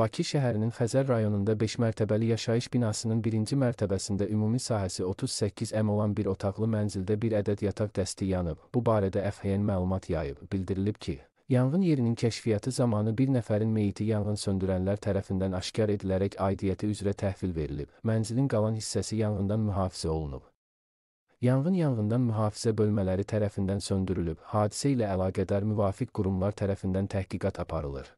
Bakı şəhərinin Xəzər rayonunda 5 mərtəbəli yaşayış binasının birinci mərtəbəsində ümumi sahəsi 38 m olan bir otaqlı mənzildə bir ədəd yataq dəsti yanıb. Bu barədə FHN məlumat yayıb. Bildirilib ki, yanğın yerinin kəşfiyyatı zamanı bir nəfərin meyiti yanğın söndürənlər tərəfindən aşkar edilərək aidiyyəti üzrə təhvil verilib. Mənzilin qalan hissəsi yanğından mühafizə olunub. Yanğın yanğından mühafizə bölmələri tərəfindən söndürülüb. Hadisə ilə əlaqədar müvafiq qurumlar tərəfindən təhqiqat aparılır.